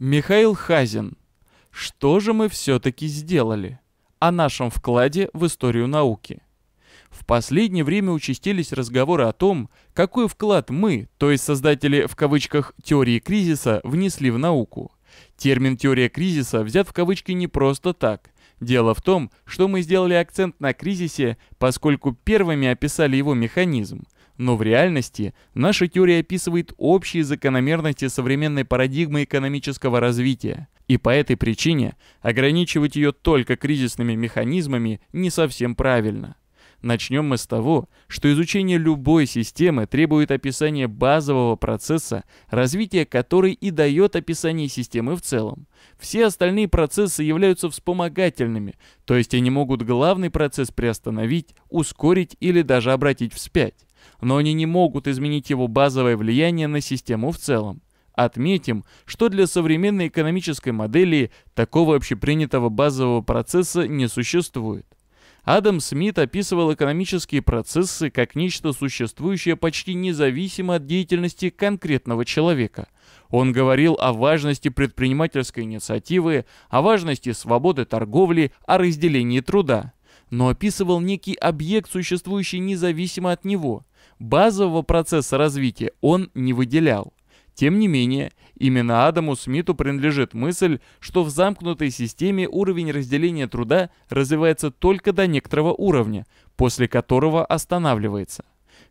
Михаил Хазин. Что же мы все-таки сделали? О нашем вкладе в историю науки. В последнее время участились разговоры о том, какой вклад мы, то есть создатели в кавычках «теории кризиса», внесли в науку. Термин «теория кризиса» взят в кавычки не просто так. Дело в том, что мы сделали акцент на кризисе, поскольку первыми описали его механизм – но в реальности наша теория описывает общие закономерности современной парадигмы экономического развития, и по этой причине ограничивать ее только кризисными механизмами не совсем правильно. Начнем мы с того, что изучение любой системы требует описания базового процесса, развитие которой и дает описание системы в целом. Все остальные процессы являются вспомогательными, то есть они могут главный процесс приостановить, ускорить или даже обратить вспять но они не могут изменить его базовое влияние на систему в целом. Отметим, что для современной экономической модели такого общепринятого базового процесса не существует. Адам Смит описывал экономические процессы как нечто существующее почти независимо от деятельности конкретного человека. Он говорил о важности предпринимательской инициативы, о важности свободы торговли, о разделении труда но описывал некий объект, существующий независимо от него. Базового процесса развития он не выделял. Тем не менее, именно Адаму Смиту принадлежит мысль, что в замкнутой системе уровень разделения труда развивается только до некоторого уровня, после которого останавливается.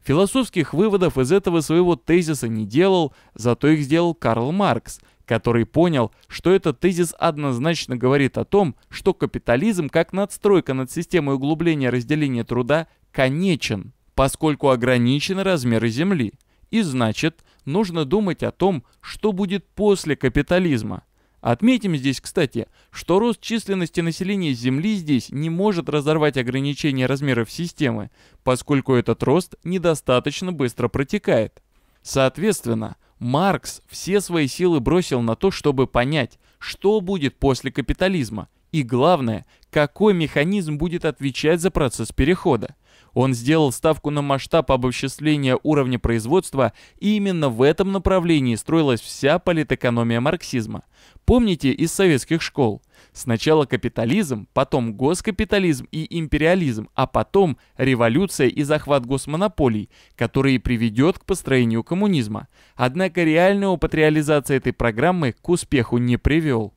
Философских выводов из этого своего тезиса не делал, зато их сделал Карл Маркс, который понял, что этот тезис однозначно говорит о том, что капитализм как надстройка над системой углубления разделения труда конечен поскольку ограничены размеры Земли. И значит, нужно думать о том, что будет после капитализма. Отметим здесь, кстати, что рост численности населения Земли здесь не может разорвать ограничения размеров системы, поскольку этот рост недостаточно быстро протекает. Соответственно, Маркс все свои силы бросил на то, чтобы понять, что будет после капитализма – и главное, какой механизм будет отвечать за процесс перехода. Он сделал ставку на масштаб обобществления уровня производства, и именно в этом направлении строилась вся политэкономия марксизма. Помните из советских школ? Сначала капитализм, потом госкапитализм и империализм, а потом революция и захват госмонополий, который приведет к построению коммунизма. Однако реальный опыт реализации этой программы к успеху не привел.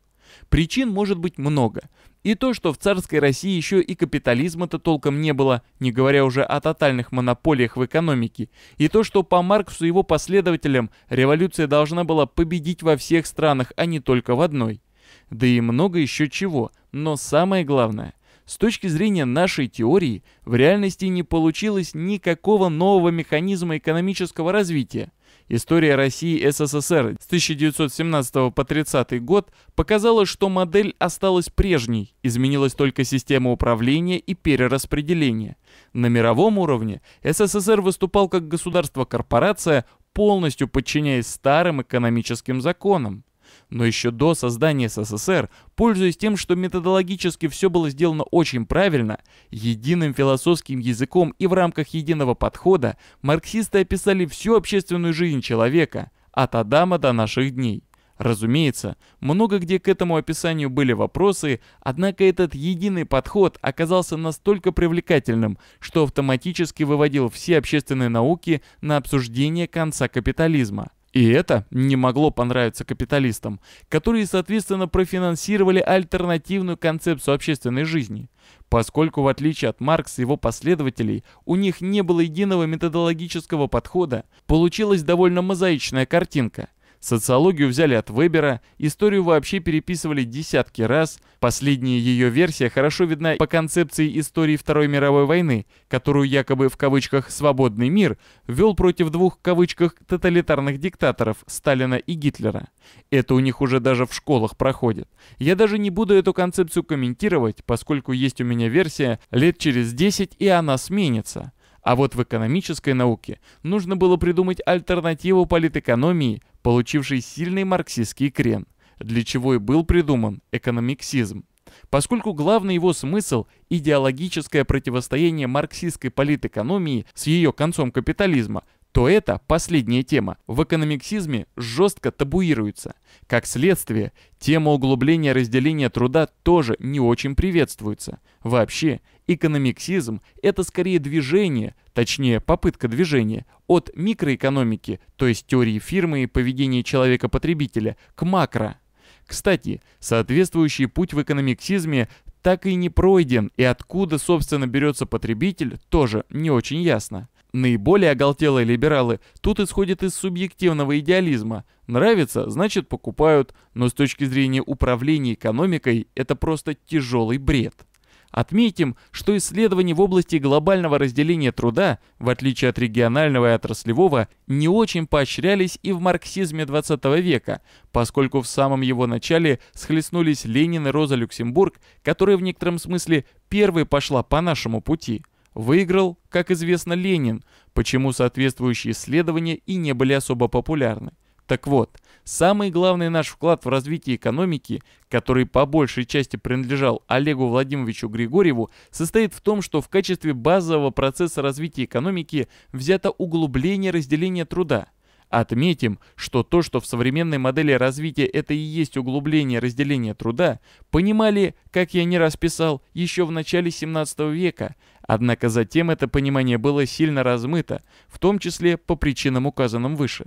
Причин может быть много. И то, что в царской России еще и капитализма-то толком не было, не говоря уже о тотальных монополиях в экономике, и то, что по Марксу и его последователям революция должна была победить во всех странах, а не только в одной. Да и много еще чего, но самое главное, с точки зрения нашей теории, в реальности не получилось никакого нового механизма экономического развития – История России СССР с 1917 по 1930 год показала, что модель осталась прежней, изменилась только система управления и перераспределения. На мировом уровне СССР выступал как государство-корпорация, полностью подчиняясь старым экономическим законам но еще до создания СССР, пользуясь тем, что методологически все было сделано очень правильно, единым философским языком и в рамках единого подхода, марксисты описали всю общественную жизнь человека, от Адама до наших дней. Разумеется, много где к этому описанию были вопросы, однако этот единый подход оказался настолько привлекательным, что автоматически выводил все общественные науки на обсуждение конца капитализма – и это не могло понравиться капиталистам, которые, соответственно, профинансировали альтернативную концепцию общественной жизни. Поскольку, в отличие от Маркса и его последователей, у них не было единого методологического подхода, получилась довольно мозаичная картинка – Социологию взяли от Вебера, историю вообще переписывали десятки раз, последняя ее версия хорошо видна по концепции истории Второй мировой войны, которую якобы в кавычках «свободный мир» вел против двух кавычках тоталитарных диктаторов Сталина и Гитлера. Это у них уже даже в школах проходит. Я даже не буду эту концепцию комментировать, поскольку есть у меня версия лет через 10 и она сменится. А вот в экономической науке нужно было придумать альтернативу политэкономии, получившей сильный марксистский крен, для чего и был придуман экономиксизм. Поскольку главный его смысл – идеологическое противостояние марксистской политэкономии с ее концом капитализма – то это последняя тема в экономиксизме жестко табуируется. Как следствие, тема углубления разделения труда тоже не очень приветствуется. Вообще, экономиксизм – это скорее движение, точнее попытка движения, от микроэкономики, то есть теории фирмы и поведения человека-потребителя, к макро. Кстати, соответствующий путь в экономиксизме так и не пройден, и откуда, собственно, берется потребитель, тоже не очень ясно. Наиболее оголтелые либералы тут исходят из субъективного идеализма. Нравится, значит покупают, но с точки зрения управления экономикой это просто тяжелый бред. Отметим, что исследования в области глобального разделения труда, в отличие от регионального и отраслевого, не очень поощрялись и в марксизме 20 века, поскольку в самом его начале схлестнулись Ленин и Роза Люксембург, которая в некотором смысле первой пошла по нашему пути – Выиграл, как известно, Ленин, почему соответствующие исследования и не были особо популярны. Так вот, самый главный наш вклад в развитие экономики, который по большей части принадлежал Олегу Владимировичу Григорьеву, состоит в том, что в качестве базового процесса развития экономики взято углубление разделения труда. Отметим, что то, что в современной модели развития это и есть углубление разделения труда, понимали, как я не раз писал, еще в начале 17 века – Однако затем это понимание было сильно размыто, в том числе по причинам, указанным выше.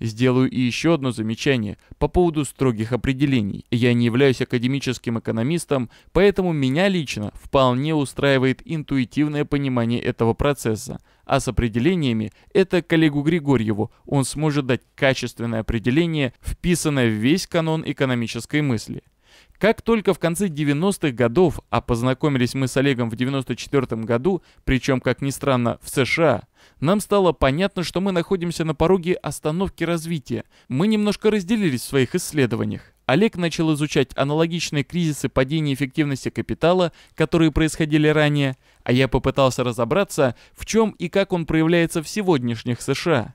Сделаю и еще одно замечание по поводу строгих определений. Я не являюсь академическим экономистом, поэтому меня лично вполне устраивает интуитивное понимание этого процесса. А с определениями это коллегу Григорьеву, он сможет дать качественное определение, вписанное в весь канон экономической мысли. Как только в конце 90-х годов, а познакомились мы с Олегом в 94-м году, причем, как ни странно, в США, нам стало понятно, что мы находимся на пороге остановки развития. Мы немножко разделились в своих исследованиях. Олег начал изучать аналогичные кризисы падения эффективности капитала, которые происходили ранее, а я попытался разобраться, в чем и как он проявляется в сегодняшних США.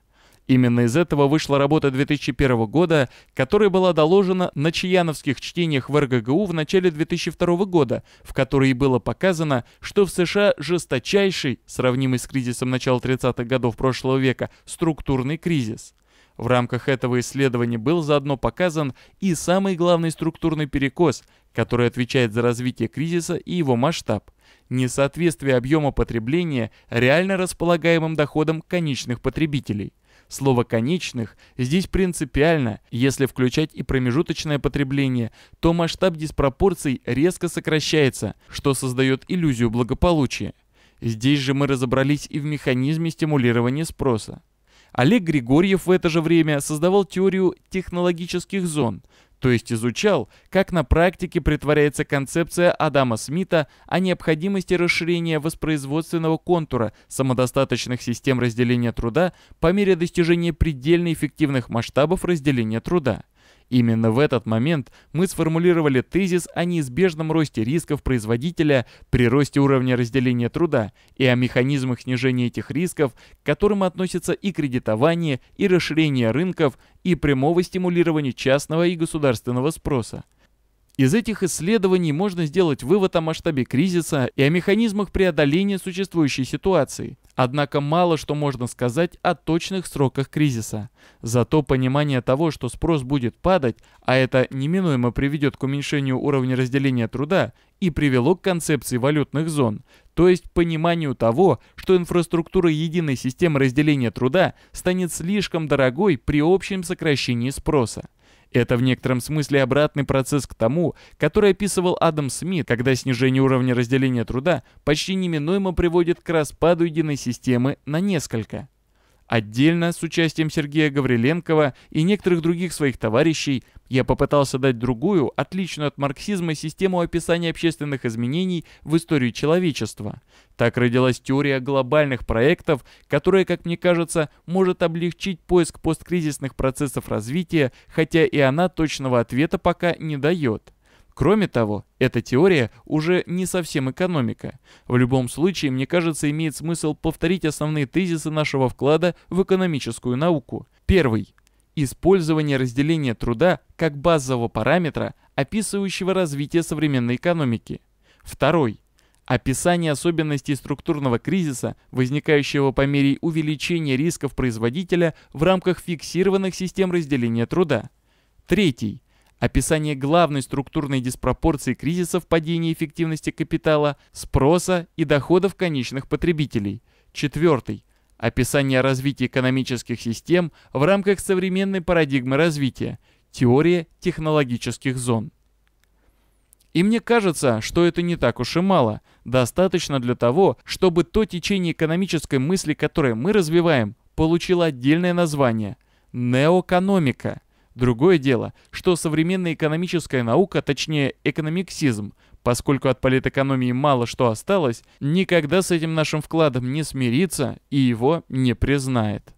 Именно из этого вышла работа 2001 года, которая была доложена на чьяновских чтениях в РГГУ в начале 2002 года, в которой было показано, что в США жесточайший, сравнимый с кризисом начала 30-х годов прошлого века, структурный кризис. В рамках этого исследования был заодно показан и самый главный структурный перекос, который отвечает за развитие кризиса и его масштаб – несоответствие объема потребления реально располагаемым доходам конечных потребителей – Слово «конечных» здесь принципиально. Если включать и промежуточное потребление, то масштаб диспропорций резко сокращается, что создает иллюзию благополучия. Здесь же мы разобрались и в механизме стимулирования спроса. Олег Григорьев в это же время создавал теорию технологических зон, то есть изучал, как на практике притворяется концепция Адама Смита о необходимости расширения воспроизводственного контура самодостаточных систем разделения труда по мере достижения предельно эффективных масштабов разделения труда – Именно в этот момент мы сформулировали тезис о неизбежном росте рисков производителя при росте уровня разделения труда и о механизмах снижения этих рисков, к которым относятся и кредитование, и расширение рынков, и прямого стимулирования частного и государственного спроса. Из этих исследований можно сделать вывод о масштабе кризиса и о механизмах преодоления существующей ситуации. Однако мало что можно сказать о точных сроках кризиса. Зато понимание того, что спрос будет падать, а это неминуемо приведет к уменьшению уровня разделения труда и привело к концепции валютных зон, то есть пониманию того, что инфраструктура единой системы разделения труда станет слишком дорогой при общем сокращении спроса. Это в некотором смысле обратный процесс к тому, который описывал Адам Смит, когда снижение уровня разделения труда почти неминуемо приводит к распаду единой системы на несколько. Отдельно, с участием Сергея Гавриленкова и некоторых других своих товарищей, я попытался дать другую, отличную от марксизма, систему описания общественных изменений в истории человечества. Так родилась теория глобальных проектов, которая, как мне кажется, может облегчить поиск посткризисных процессов развития, хотя и она точного ответа пока не дает. Кроме того, эта теория уже не совсем экономика. В любом случае, мне кажется, имеет смысл повторить основные тезисы нашего вклада в экономическую науку. Первый. Использование разделения труда как базового параметра, описывающего развитие современной экономики. Второй. Описание особенностей структурного кризиса, возникающего по мере увеличения рисков производителя в рамках фиксированных систем разделения труда. Третий описание главной структурной диспропорции кризиса в падении эффективности капитала, спроса и доходов конечных потребителей. Четвертый. Описание развития экономических систем в рамках современной парадигмы развития. Теория технологических зон. И мне кажется, что это не так уж и мало. Достаточно для того, чтобы то течение экономической мысли, которое мы развиваем, получило отдельное название – неоэкономика – Другое дело, что современная экономическая наука, точнее экономиксизм, поскольку от политэкономии мало что осталось, никогда с этим нашим вкладом не смирится и его не признает.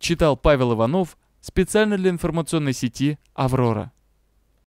Читал Павел Иванов специально для информационной сети «Аврора».